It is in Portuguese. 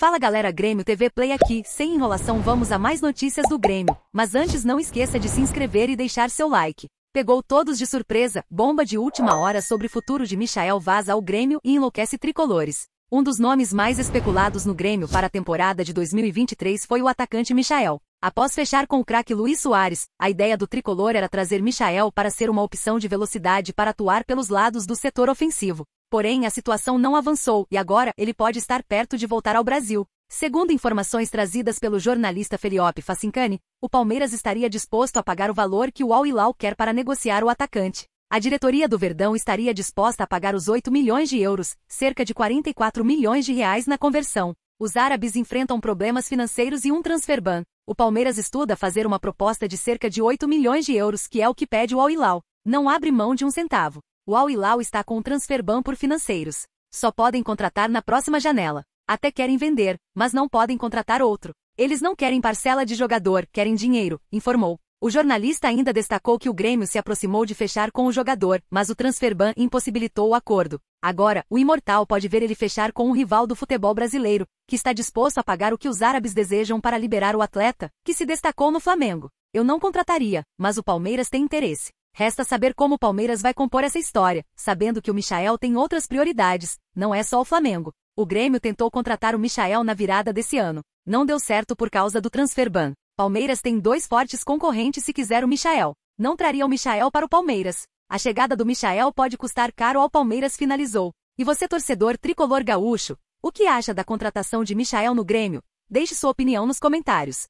Fala galera Grêmio TV Play aqui, sem enrolação vamos a mais notícias do Grêmio, mas antes não esqueça de se inscrever e deixar seu like. Pegou todos de surpresa, bomba de última hora sobre futuro de Michael vaza ao Grêmio e enlouquece tricolores. Um dos nomes mais especulados no Grêmio para a temporada de 2023 foi o atacante Michael. Após fechar com o craque Luiz Soares, a ideia do tricolor era trazer Michael para ser uma opção de velocidade para atuar pelos lados do setor ofensivo. Porém, a situação não avançou e agora ele pode estar perto de voltar ao Brasil. Segundo informações trazidas pelo jornalista Feliope Facincani, o Palmeiras estaria disposto a pagar o valor que o Al Hilal quer para negociar o atacante. A diretoria do Verdão estaria disposta a pagar os 8 milhões de euros, cerca de 44 milhões de reais na conversão. Os árabes enfrentam problemas financeiros e um transfer ban. O Palmeiras estuda fazer uma proposta de cerca de 8 milhões de euros, que é o que pede o Al Hilal. Não abre mão de um centavo. O Auilau está com o Transferban por financeiros. Só podem contratar na próxima janela. Até querem vender, mas não podem contratar outro. Eles não querem parcela de jogador, querem dinheiro, informou. O jornalista ainda destacou que o Grêmio se aproximou de fechar com o jogador, mas o Transferban impossibilitou o acordo. Agora, o Imortal pode ver ele fechar com um rival do futebol brasileiro, que está disposto a pagar o que os árabes desejam para liberar o atleta, que se destacou no Flamengo. Eu não contrataria, mas o Palmeiras tem interesse. Resta saber como o Palmeiras vai compor essa história, sabendo que o Michael tem outras prioridades, não é só o Flamengo. O Grêmio tentou contratar o Michael na virada desse ano. Não deu certo por causa do transfer ban. Palmeiras tem dois fortes concorrentes se quiser o Michael. Não traria o Michael para o Palmeiras. A chegada do Michael pode custar caro ao Palmeiras finalizou. E você torcedor tricolor gaúcho, o que acha da contratação de Michael no Grêmio? Deixe sua opinião nos comentários.